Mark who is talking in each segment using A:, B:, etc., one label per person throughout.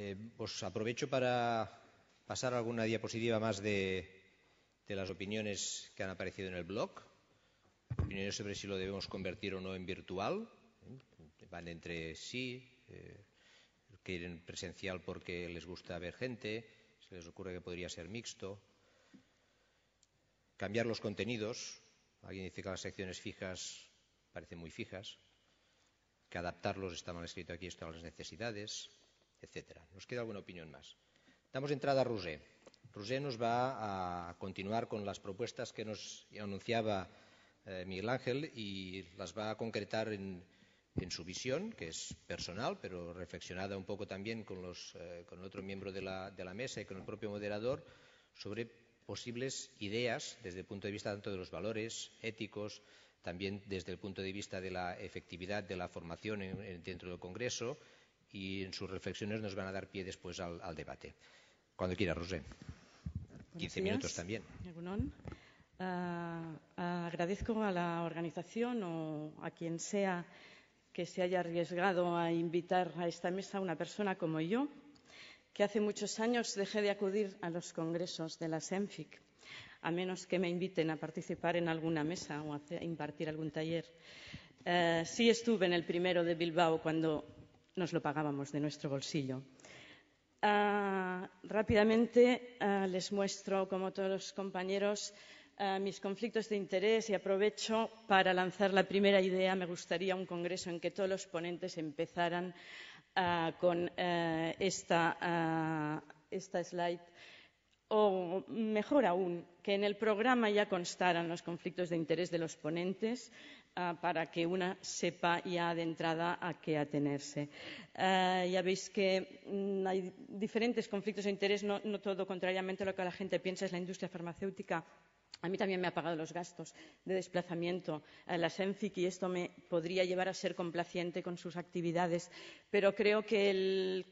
A: Eh, pues aprovecho para pasar alguna diapositiva más de, las opiniones que han aparecido en el blog. Opiniones sobre si lo debemos convertir o no en virtual. ¿eh? Van entre sí, eh, quieren presencial porque les gusta ver gente, se les ocurre que podría ser mixto. Cambiar los contenidos. Alguien dice que las secciones fijas parecen muy fijas. Que adaptarlos, está mal escrito aquí, esto a las necesidades etcétera. Nos queda alguna opinión más. Damos entrada a Rosé... Rousé nos va a continuar con las propuestas que nos anunciaba eh, Miguel Ángel y las va a concretar en, su visión, que es personal, pero reflexionada un poco también con, los, eh, otro miembro de la, mesa y con el propio moderador, sobre posibles ideas desde el punto de vista tanto de los valores éticos, también desde el punto de vista de la efectividad de la formación dentro del Congreso y en sus reflexiones nos van a dar pie después al, debate. Cuando quiera, Rosé. 15 minutos también.
B: Ah, agradezco a la organización o a quien sea que se haya arriesgado a invitar a esta mesa a una persona como yo, que hace muchos años dejé de acudir a los congresos de la SENFIC, a menos que me inviten a participar en alguna mesa o a impartir algún taller. Eh, sí estuve en el primero de Bilbao cuando nos lo pagábamos de nuestro bolsillo. Ah, rápidamente ah, les muestro, como todos los compañeros, ah, mis conflictos de interés y aprovecho para lanzar la primera idea. Me gustaría un congreso en que todos los ponentes empezaran con esta, esta slide o mejor aún, que en el programa ya constaran los conflictos de interés de los ponentes, Ah, para que una sepa ya de entrada a qué atenerse. Ah, ya veis que mm, hay diferentes conflictos de interés, no, todo contrariamente a lo que la gente piensa es la industria farmacéutica. A mí también me ha pagado los gastos de desplazamiento a eh, la SENFIC y esto me podría llevar a ser complaciente con sus actividades, pero creo que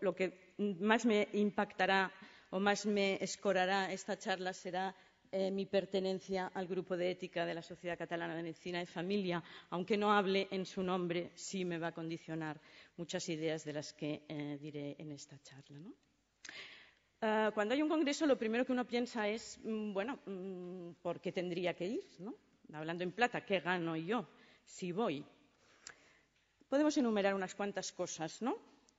B: lo que más me impactará o más me escorará esta charla será eh, mi pertenencia al Grupo de Ética de la Sociedad Catalana de Medicina y Familia. Aunque no hable en su nombre, sí me va a condicionar muchas ideas de las que eh, diré en esta charla. Eh, cuando hay un congreso, lo primero que uno piensa es, mm, bueno, mm, ¿por qué tendría que ir? Hablando en plata, ¿qué gano yo si voy? Podemos enumerar unas cuantas cosas, ¿no?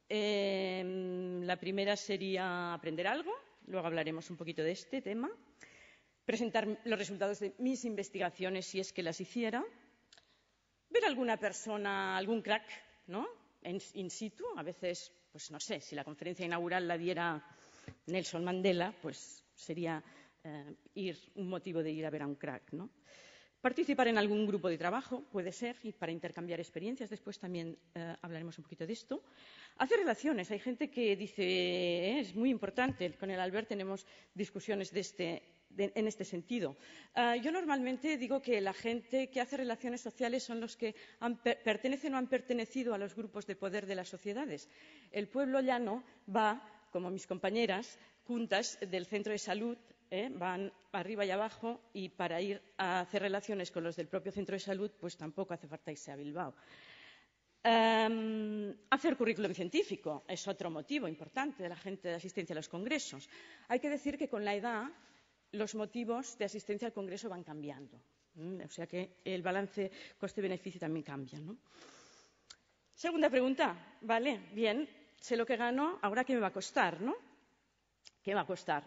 B: Mm, la primera sería aprender algo, luego hablaremos un poquito de este tema presentar los resultados de mis investigaciones si es que las hiciera, ver a alguna persona, algún crack, ¿no? in situ, a veces, pues no sé, si la conferencia inaugural la diera Nelson Mandela, pues sería eh, ir, un motivo de ir a ver a un crack, ¿no? Participar en algún grupo de trabajo, puede ser, y para intercambiar experiencias, después también eh, hablaremos un poquito de esto. Hacer relaciones. Hay gente que dice, eh, es muy importante, con el Albert tenemos discusiones de este en este sentido. Ah, yo normalmente digo que la gente que hace relaciones sociales son los que pertenecen o han pertenecido a los grupos de poder de las sociedades. El pueblo llano va, como mis compañeras, juntas del centro de salud ¿eh? van arriba y abajo y para ir a hacer relaciones con los del propio centro de salud, pues tampoco hace falta irse a Bilbao. hacer currículum científico es otro motivo importante de la gente de asistencia a los congresos. Hay que decir que con la edad los motivos de asistencia al Congreso van cambiando. O sea que el balance coste-beneficio también cambia. Segunda pregunta. Vale, bien, sé lo que gano, ahora qué me va a costar, ¿no? ¿Qué va a costar?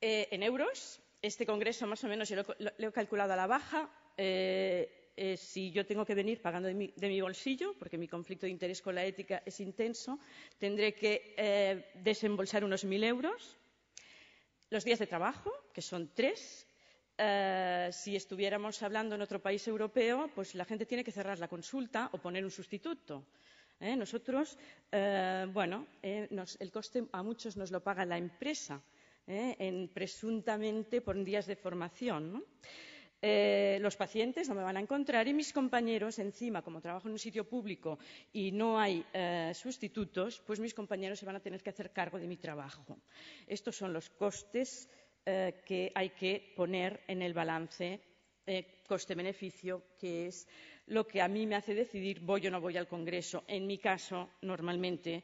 B: Eh, en euros, este Congreso más o menos yo lo, he calculado a la baja. Eh, eh, si yo tengo que venir pagando de mi, de mi, bolsillo, porque mi conflicto de interés con la ética es intenso, tendré que desembolsar unos mil euros. Los días de trabajo, que son tres, eh, si estuviéramos hablando en otro país europeo, pues la gente tiene que cerrar la consulta o poner un sustituto. ¿eh? Nosotros, eh, bueno, el coste a muchos nos lo paga la empresa, presuntamente por días de formación. los pacientes no me van a encontrar y mis compañeros, encima, como trabajo en un sitio público y no hay sustitutos, pues mis compañeros se van a tener que hacer cargo de mi trabajo. Estos son los costes eh, que hay que poner en el balance eh, coste-beneficio, que es lo que a mí me hace decidir voy o no voy al Congreso. En mi caso, normalmente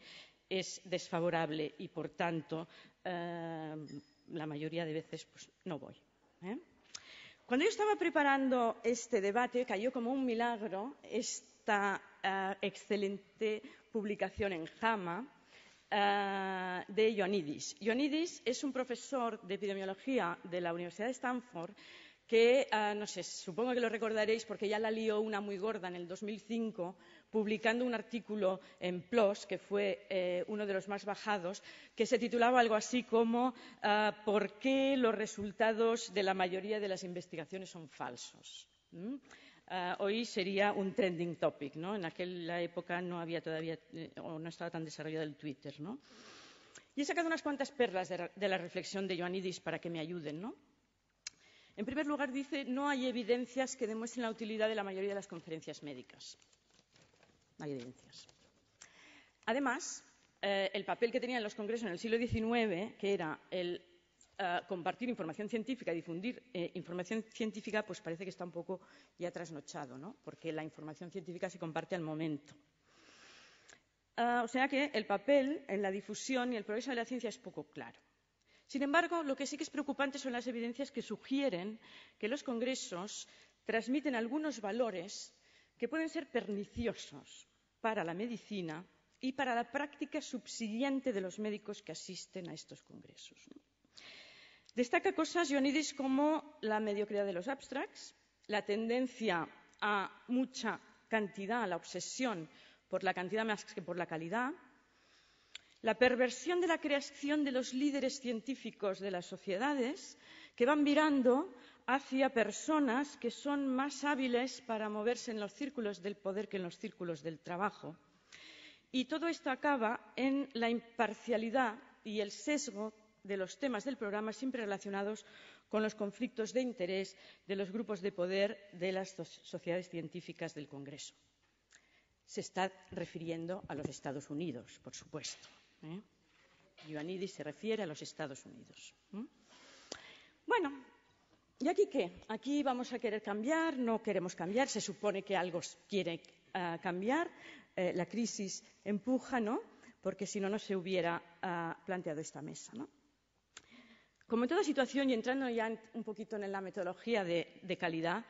B: es desfavorable y, por tanto, eh, la mayoría de veces pues, no voy. Cuando yo estaba preparando este debate, cayó como un milagro esta excelente publicación en JAMA, eh, de Ioannidis. Ioannidis es un profesor de epidemiología de la Universidad de Stanford que, eh, no sé, supongo que lo recordaréis porque ya la lió una muy gorda en el 2005 publicando un artículo en PLOS, que fue eh, uno de los más bajados, que se titulaba algo así como ¿Por qué los resultados de la mayoría de las investigaciones son falsos? ¿Mm? Ah, hoy sería un trending topic. ¿no? En aquella época no había todavía, eh, o no estaba tan desarrollado el Twitter. ¿no? Y he sacado unas cuantas perlas de, la reflexión de Ioannidis para que me ayuden. ¿no? En primer lugar, dice, no hay evidencias que demuestren la utilidad de la mayoría de las conferencias médicas. No hay evidencias. Además, eh, el papel que tenían los congresos en el siglo XIX, que era el compartir información científica y difundir eh, información científica, pues parece que está un poco ya trasnochado, ¿no? Porque la información científica se comparte al momento. Ah, o sea que el papel en la difusión y el progreso de la ciencia es poco claro. Sin embargo, lo que sí que es preocupante son las evidencias que sugieren que los congresos transmiten algunos valores que pueden ser perniciosos para la medicina y para la práctica subsiguiente de los médicos que asisten a estos congresos. ¿no? Destaca cosas Ioannidis como la mediocridad de los abstracts, la tendencia a mucha cantidad, la obsesión por la cantidad más que por la calidad, la perversión de la creación de los líderes científicos de las sociedades que van mirando hacia personas que son más hábiles para moverse en los círculos del poder que en los círculos del trabajo. Y todo esto acaba en la imparcialidad y el sesgo de los temas del programa siempre relacionados con los conflictos de interés de los grupos de poder de las sociedades científicas del Congreso. Se está refiriendo a los Estados Unidos, por supuesto. ¿eh? Ioannidis se refiere a los Estados Unidos. ¿eh? Bueno, ¿y aquí qué? Aquí vamos a querer cambiar, no queremos cambiar, se supone que algo quiere ah, cambiar, eh, la crisis empuja, ¿no? Porque si no, no se hubiera ah, planteado esta mesa, ¿no? Como en toda situación, y entrando ya un poquito en la metodología de, calidad,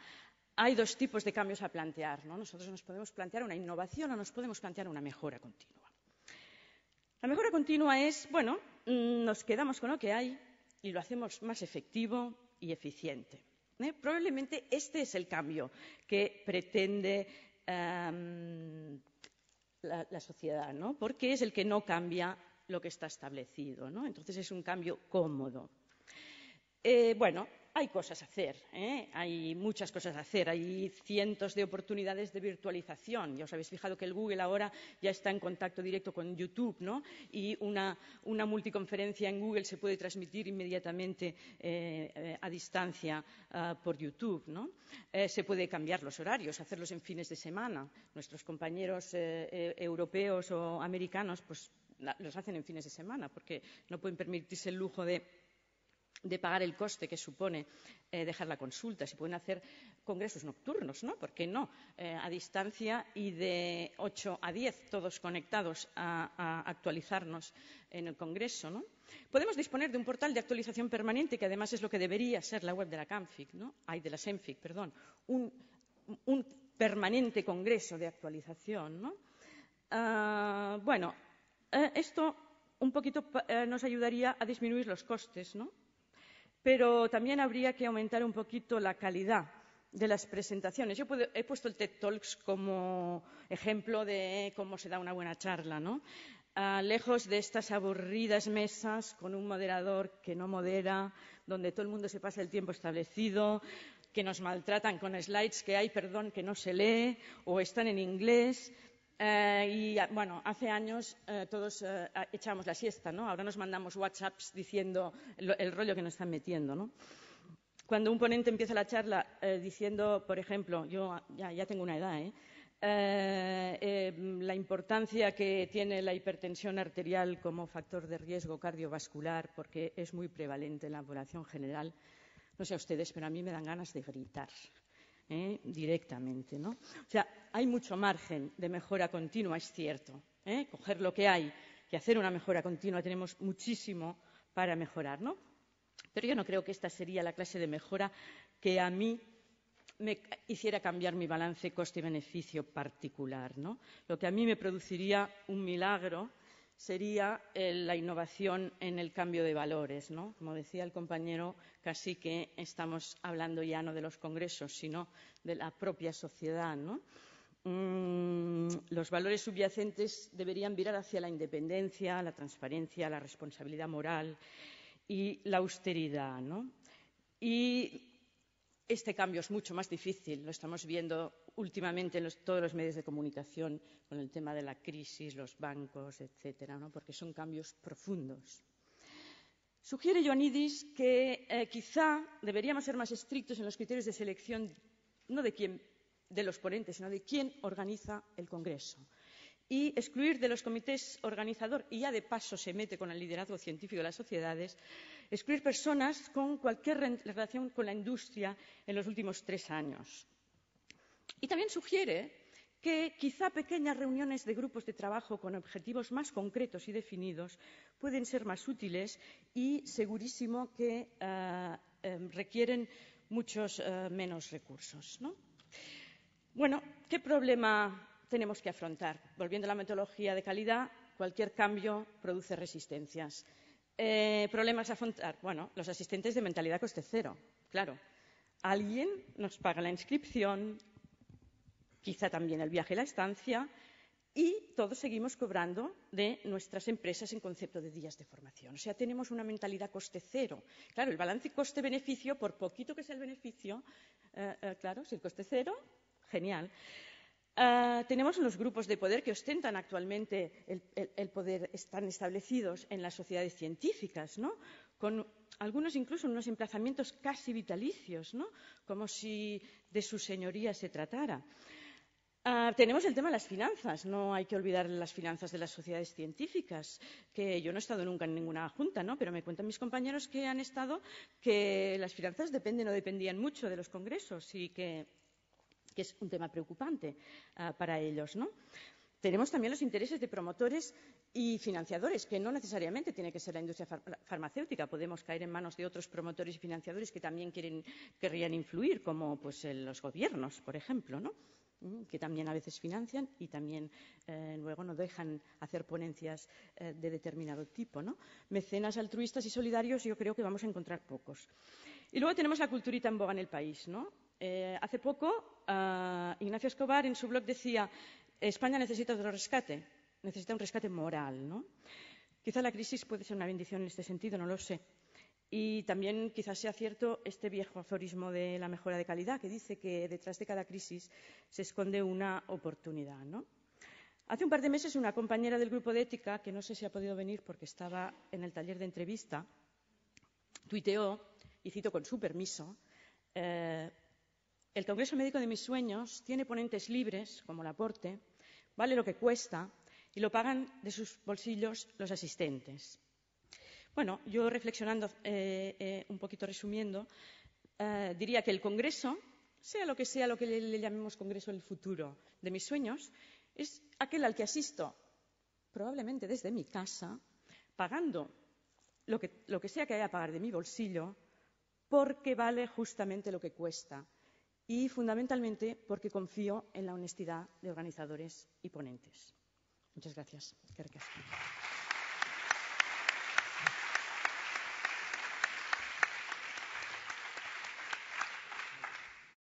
B: hay dos tipos de cambios a plantear. Nosotros nos podemos plantear una innovación o nos podemos plantear una mejora continua. La mejora continua es, bueno, mm, nos quedamos con lo que hay y lo hacemos más efectivo y eficiente. ¿eh? Probablemente este es el cambio que pretende em, la, sociedad, porque es el que no cambia lo que está establecido. Entonces es un cambio cómodo. Eh, bueno, hay cosas a hacer, ¿eh? hay muchas cosas a hacer, hay cientos de oportunidades de virtualización. Ya os habéis fijado que el Google ahora ya está en contacto directo con YouTube, ¿no? Y una, multiconferencia en Google se puede transmitir inmediatamente eh, a distancia ah, por YouTube, ¿no? se puede cambiar los horarios, hacerlos en fines de semana. Nuestros compañeros europeos o americanos, pues los hacen en fines de semana porque no pueden permitirse el lujo de de pagar el coste que supone eh, dejar la consulta, si pueden hacer congresos nocturnos, ¿no? ¿Por qué no? Eh, a distancia y de 8 a 10 todos conectados a, actualizarnos en el congreso, ¿no? Podemos disponer de un portal de actualización permanente que además es lo que debería ser la web de la CANFIC, ¿no? Ay, de la SENFIC, perdón. Un, permanente congreso de actualización, ¿no? Ah, bueno, eh, esto un poquito nos ayudaría a disminuir los costes, ¿no? pero también habría que aumentar un poquito la calidad de las presentaciones. Yo he puesto el TED Talks como ejemplo de cómo se da una buena charla, ¿no? Ah, lejos de estas aburridas mesas con un moderador que no modera, donde todo el mundo se pasa el tiempo establecido, que nos maltratan con slides que hay, perdón, que no se lee o están en inglés. Eh, y ah, bueno, hace años eh, todos eh, echábamos la siesta, ¿no? Ahora nos mandamos WhatsApps diciendo el, rollo que nos están metiendo, ¿no? Cuando un ponente empieza la charla diciendo, por ejemplo, yo ya, ya tengo una edad, la importancia que tiene la hipertensión arterial como factor de riesgo cardiovascular, porque es muy prevalente en la población general, no sé a ustedes, pero a mí me dan ganas de gritar. ¿eh? directamente. ¿no? O sea, hay mucho margen de mejora continua, es cierto. ¿eh? Coger lo que hay y hacer una mejora continua, tenemos muchísimo para mejorar. ¿no? Pero yo no creo que esta sería la clase de mejora que a mí me hiciera cambiar mi balance coste-beneficio particular. ¿no? Lo que a mí me produciría un milagro sería eh, la innovación en el cambio de valores. ¿no? Como decía el compañero, casi que estamos hablando ya no de los congresos, sino de la propia sociedad. Mm, los valores subyacentes deberían virar hacia la independencia, la transparencia, la responsabilidad moral y la austeridad. ¿no? Este cambio es mucho más difícil, lo estamos viendo últimamente en todos los medios de comunicación con el tema de la crisis, los bancos, etcétera, porque son cambios profundos. Sugiere Ioannidis que eh, quizá deberíamos ser más estrictos en los criterios de selección, no de de los ponentes, sino de quién organiza el Congreso y excluir de los comités organizadores y ya de paso se mete con el liderazgo científico de las sociedades excluir personas con cualquier relación con la industria en los últimos tres años. Y también sugiere que quizá pequeñas reuniones de grupos de trabajo con objetivos más concretos y definidos pueden ser más útiles y segurísimo que eh, em, requieren muchos eh, menos recursos. Bueno, ¿qué problema tenemos que afrontar. Volviendo a la metodología de calidad, cualquier cambio produce resistencias. Eh, problemas a afrontar. Bueno, los asistentes de mentalidad coste cero, claro. Alguien nos paga la inscripción, quizá también el viaje y la estancia, y todos seguimos cobrando de nuestras empresas en concepto de días de formación. O sea, tenemos una mentalidad coste cero. Claro, el balance coste-beneficio, por poquito que sea el beneficio, eh, eh, claro, si el coste cero, genial. Ah, tenemos los grupos de poder que ostentan actualmente el, poder, están establecidos en las sociedades científicas, con algunos incluso unos emplazamientos casi vitalicios, como si de su señoría se tratara. Ah, tenemos el tema de las finanzas. No hay que olvidar las finanzas de las sociedades científicas, que yo no he estado nunca en ninguna junta, pero me cuentan mis compañeros que han estado que las finanzas dependen o dependían mucho de los congresos y que que es un tema preocupante ah, para ellos. ¿no? Tenemos también los intereses de promotores y financiadores, que no necesariamente tiene que ser la industria farmacéutica. Podemos caer en manos de otros promotores y financiadores que también quieren, querrían influir, como pues, los gobiernos, por ejemplo, ¿no? Mm, que también a veces financian y también eh, luego no dejan hacer ponencias eh, de determinado tipo. ¿no? Mecenas altruistas y solidarios yo creo que vamos a encontrar pocos. Y luego tenemos la culturita en boga en el país. ¿no? Eh, hace poco, ah, Ignacio Escobar en su blog decía, España necesita otro rescate, necesita un rescate moral. ¿no? Quizá la crisis puede ser una bendición en este sentido, no lo sé. Y también quizás sea cierto este viejo aforismo de la mejora de calidad, que dice que detrás de cada crisis se esconde una oportunidad. Hace un par de meses una compañera del grupo de ética, que no sé si ha podido venir porque estaba en el taller de entrevista, tuiteó, y cito con su permiso, eh, el Congreso Médico de mis sueños tiene ponentes libres, como aporte, vale lo que cuesta y lo pagan de sus bolsillos los asistentes. Bueno, yo reflexionando, eh, eh, un poquito resumiendo, eh, diría que el Congreso, sea lo que sea lo que le, llamemos Congreso del futuro de mis sueños, es aquel al que asisto, probablemente desde mi casa, pagando lo que, lo que sea que haya que pagar de mi bolsillo, porque vale justamente lo que cuesta y fundamentalmente porque confío en la honestidad de organizadores y ponentes. Muchas gracias.